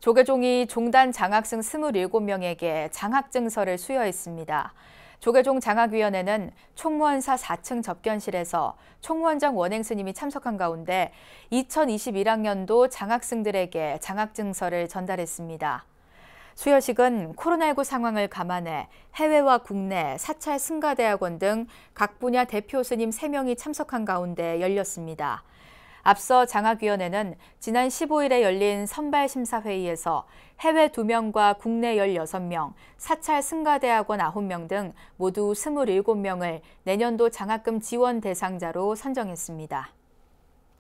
조계종이 종단 장학생 27명에게 장학증서를 수여했습니다. 조계종 장학위원회는 총무원사 4층 접견실에서 총무원장 원행 스님이 참석한 가운데 2021학년도 장학생들에게 장학증서를 전달했습니다. 수여식은 코로나19 상황을 감안해 해외와 국내 사찰 승가대학원 등 각 분야 대표 스님 3명이 참석한 가운데 열렸습니다. 앞서 장학위원회는 지난 15일에 열린 선발심사회의에서 해외 2명과 국내 16명, 사찰 승가대학원 9명 등 모두 27명을 내년도 장학금 지원 대상자로 선정했습니다.